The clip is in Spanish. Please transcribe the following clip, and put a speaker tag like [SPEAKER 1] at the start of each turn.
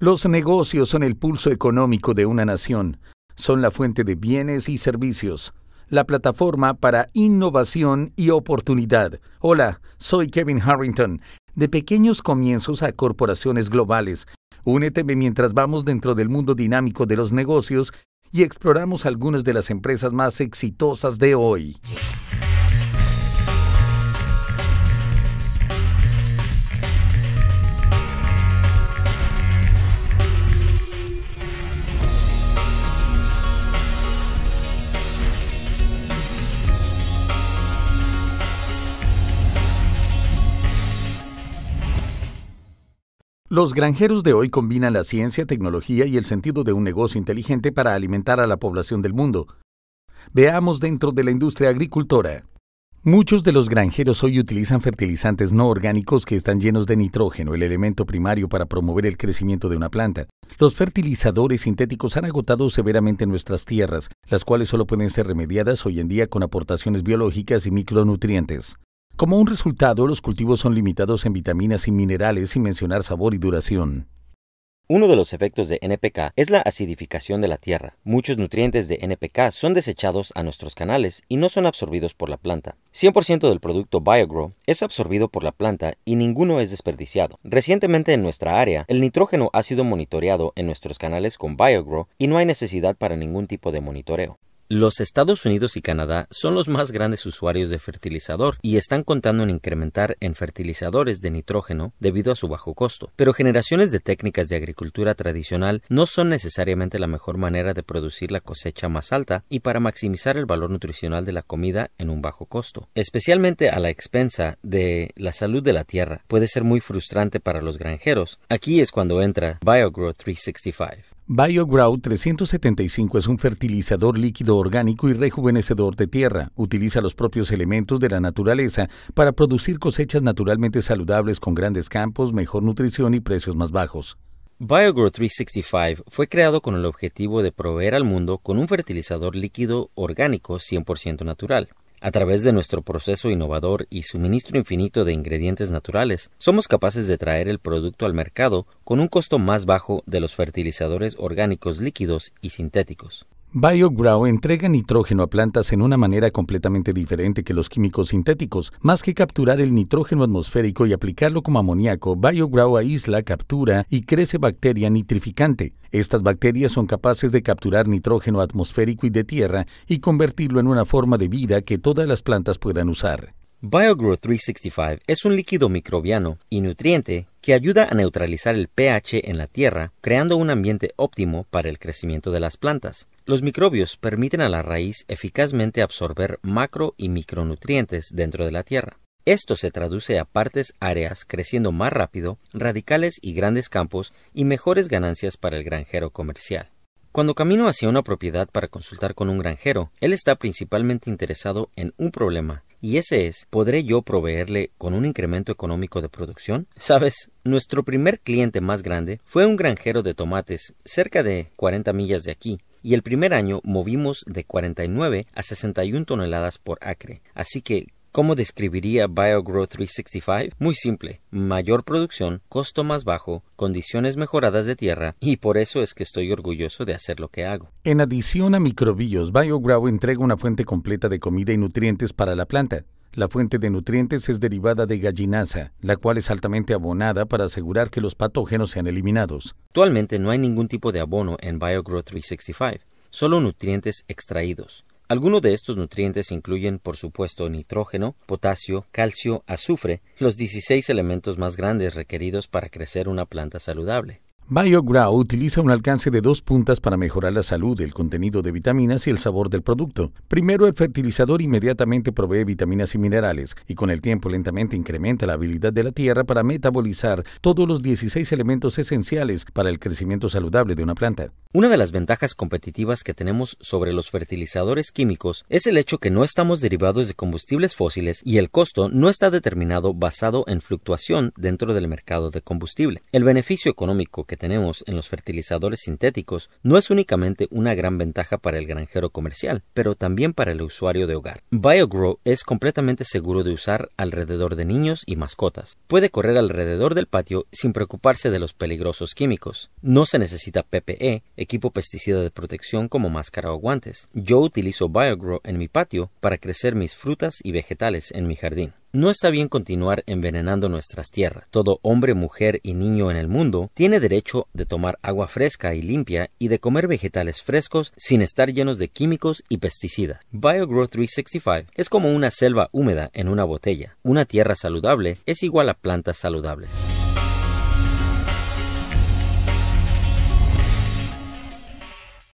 [SPEAKER 1] Los negocios son el pulso económico de una nación, son la fuente de bienes y servicios, la plataforma para innovación y oportunidad. Hola, soy Kevin Harrington, de pequeños comienzos a corporaciones globales. Únete mientras vamos dentro del mundo dinámico de los negocios y exploramos algunas de las empresas más exitosas de hoy. Los granjeros de hoy combinan la ciencia, tecnología y el sentido de un negocio inteligente para alimentar a la población del mundo. Veamos dentro de la industria agricultora. Muchos de los granjeros hoy utilizan fertilizantes no orgánicos que están llenos de nitrógeno, el elemento primario para promover el crecimiento de una planta. Los fertilizadores sintéticos han agotado severamente nuestras tierras, las cuales solo pueden ser remediadas hoy en día con aportaciones biológicas y micronutrientes. Como un resultado, los cultivos son limitados en vitaminas y minerales sin mencionar sabor y duración.
[SPEAKER 2] Uno de los efectos de NPK es la acidificación de la tierra. Muchos nutrientes de NPK son desechados a nuestros canales y no son absorbidos por la planta. 100% del producto BioGrow es absorbido por la planta y ninguno es desperdiciado. Recientemente en nuestra área, el nitrógeno ha sido monitoreado en nuestros canales con BioGrow y no hay necesidad para ningún tipo de monitoreo. Los Estados Unidos y Canadá son los más grandes usuarios de fertilizador y están contando en incrementar en fertilizadores de nitrógeno debido a su bajo costo. Pero generaciones de técnicas de agricultura tradicional no son necesariamente la mejor manera de producir la cosecha más alta y para maximizar el valor nutricional de la comida en un bajo costo, especialmente a la expensa de la salud de la tierra. Puede ser muy frustrante para los granjeros. Aquí es cuando entra BioGrow 365.
[SPEAKER 1] BioGrow 375 es un fertilizador líquido orgánico y rejuvenecedor de tierra. Utiliza los propios elementos de la naturaleza para producir cosechas naturalmente saludables con grandes campos, mejor nutrición y precios más bajos.
[SPEAKER 2] BioGrow 365 fue creado con el objetivo de proveer al mundo con un fertilizador líquido orgánico 100% natural. A través de nuestro proceso innovador y suministro infinito de ingredientes naturales, somos capaces de traer el producto al mercado con un costo más bajo de los fertilizadores orgánicos líquidos y sintéticos. BioGrow
[SPEAKER 1] entrega nitrógeno a plantas en una manera completamente diferente que los químicos sintéticos. Más que capturar el nitrógeno atmosférico y aplicarlo como amoníaco, BioGrow aísla, captura y crece bacteria nitrificante. Estas bacterias son capaces de capturar nitrógeno atmosférico y de
[SPEAKER 2] tierra y convertirlo en una forma de vida que todas las plantas puedan usar. BioGrow 365 es un líquido microbiano y nutriente que ayuda a neutralizar el pH en la tierra, creando un ambiente óptimo para el crecimiento de las plantas. Los microbios permiten a la raíz eficazmente absorber macro y micronutrientes dentro de la tierra. Esto se traduce a partes áreas creciendo más rápido, radicales y grandes campos y mejores ganancias para el granjero comercial. Cuando camino hacia una propiedad para consultar con un granjero, él está principalmente interesado en un problema y ese es, ¿podré yo proveerle con un incremento económico de producción? Sabes, nuestro primer cliente más grande fue un granjero de tomates cerca de 40 millas de aquí, y el primer año movimos de 49 a 61 toneladas por acre. Así que ¿Cómo describiría BioGrow 365? Muy simple, mayor producción, costo más bajo, condiciones mejoradas de tierra y por eso es que estoy orgulloso de hacer lo que hago.
[SPEAKER 1] En adición a microbios, BioGrow entrega una fuente completa de comida y nutrientes para la planta. La fuente de nutrientes es derivada de gallinaza, la cual es altamente abonada para asegurar que los patógenos sean eliminados.
[SPEAKER 2] Actualmente no hay ningún tipo de abono en BioGrow 365, solo nutrientes extraídos. Algunos de estos nutrientes incluyen, por supuesto, nitrógeno, potasio, calcio, azufre, los 16 elementos más grandes requeridos para crecer una planta saludable.
[SPEAKER 1] BioGrow utiliza un alcance de dos puntas para mejorar la salud, el contenido de vitaminas y el sabor del producto. Primero, el fertilizador inmediatamente provee vitaminas y minerales, y con el tiempo lentamente incrementa la habilidad de la tierra para metabolizar todos los 16 elementos esenciales
[SPEAKER 2] para el crecimiento saludable de una planta. Una de las ventajas competitivas que tenemos sobre los fertilizadores químicos es el hecho que no estamos derivados de combustibles fósiles y el costo no está determinado basado en fluctuación dentro del mercado de combustible. El beneficio económico que tenemos en los fertilizadores sintéticos no es únicamente una gran ventaja para el granjero comercial, pero también para el usuario de hogar. BioGrow es completamente seguro de usar alrededor de niños y mascotas. Puede correr alrededor del patio sin preocuparse de los peligrosos químicos. No se necesita PPE, equipo pesticida de protección como máscara o guantes. Yo utilizo BioGrow en mi patio para crecer mis frutas y vegetales en mi jardín. No está bien continuar envenenando nuestras tierras. Todo hombre, mujer y niño en el mundo tiene derecho de tomar agua fresca y limpia y de comer vegetales frescos sin estar llenos de químicos y pesticidas. BioGrow 365 es como una selva húmeda en una botella. Una tierra saludable es igual a plantas saludables.